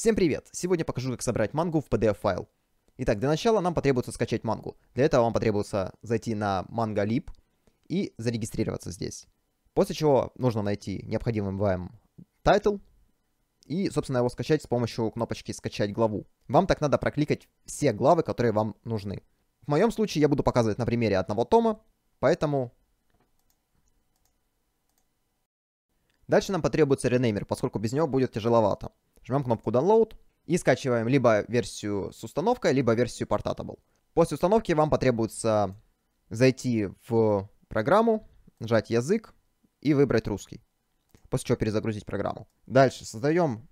Всем привет! Сегодня покажу, как собрать мангу в PDF-файл. Итак, для начала нам потребуется скачать мангу. Для этого вам потребуется зайти на MangaLib и зарегистрироваться здесь. После чего нужно найти необходимый вам тайтл и, собственно, его скачать с помощью кнопочки «Скачать главу». Вам так надо прокликать все главы, которые вам нужны. В моем случае я буду показывать на примере одного тома, поэтому... Дальше нам потребуется ренеймер, поскольку без него будет тяжеловато. Жмем кнопку Download и скачиваем либо версию с установкой, либо версию Portatable. После установки вам потребуется зайти в программу, нажать «Язык» и выбрать «Русский». После чего перезагрузить программу. Дальше создаем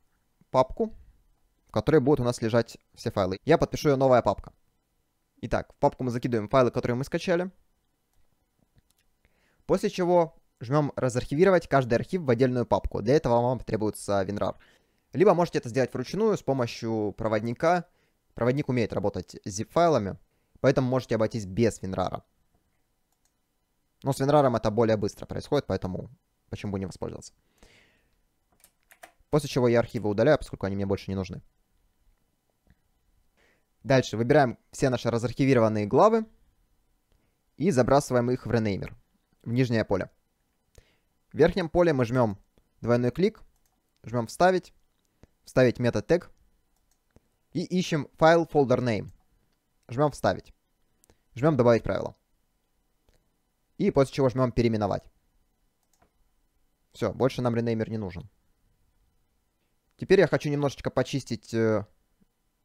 папку, в которой будут у нас лежать все файлы. Я подпишу ее «Новая папка». Итак, в папку мы закидываем файлы, которые мы скачали. После чего жмем «Разархивировать» каждый архив в отдельную папку. Для этого вам потребуется WinRAR. Либо можете это сделать вручную с помощью проводника. Проводник умеет работать с zip-файлами, поэтому можете обойтись без WinRAR. Но с WinRAR это более быстро происходит, поэтому почему бы не воспользоваться. После чего я архивы удаляю, поскольку они мне больше не нужны. Дальше выбираем все наши разархивированные главы и забрасываем их в ренеймер, в нижнее поле. В верхнем поле мы жмем двойной клик, жмем «Вставить», вставить метод тег и ищем файл folder name. Жмем вставить. Жмем добавить правило. И после чего жмем переименовать. Все, больше нам ренеймер не нужен. Теперь я хочу немножечко почистить э,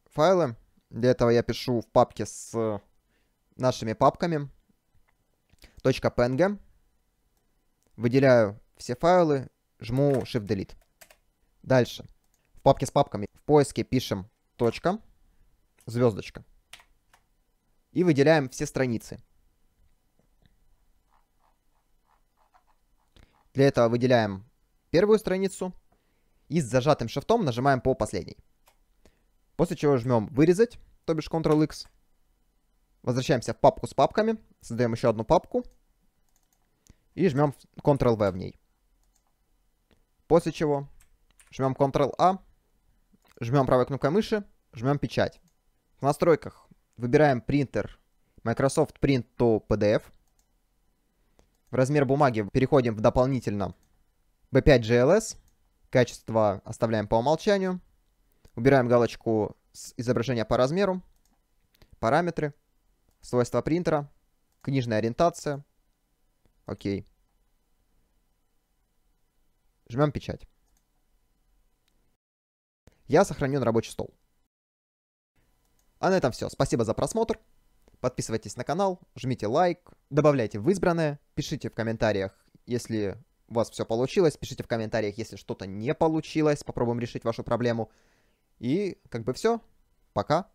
файлы. Для этого я пишу в папке с э, нашими папками .png. Выделяю все файлы, жму Shift-Delete. Дальше в папке с папками в поиске пишем точка, звездочка. И выделяем все страницы. Для этого выделяем первую страницу и с зажатым шифтом нажимаем по последней. После чего жмем «Вырезать», то бишь Ctrl-X. Возвращаемся в папку с папками, создаем еще одну папку и жмем Ctrl-V в ней. После чего жмем Ctrl-A жмем правой кнопкой мыши, жмем печать. В настройках выбираем принтер Microsoft Print to PDF. В размер бумаги переходим в дополнительно B5 GLS. Качество оставляем по умолчанию. Убираем галочку с изображения по размеру. Параметры. Свойства принтера. Книжная ориентация. Окей. Жмем печать я сохраню на рабочий стол. А на этом все. Спасибо за просмотр. Подписывайтесь на канал, жмите лайк, добавляйте в избранное, пишите в комментариях, если у вас все получилось, пишите в комментариях, если что-то не получилось, попробуем решить вашу проблему. И как бы все. Пока.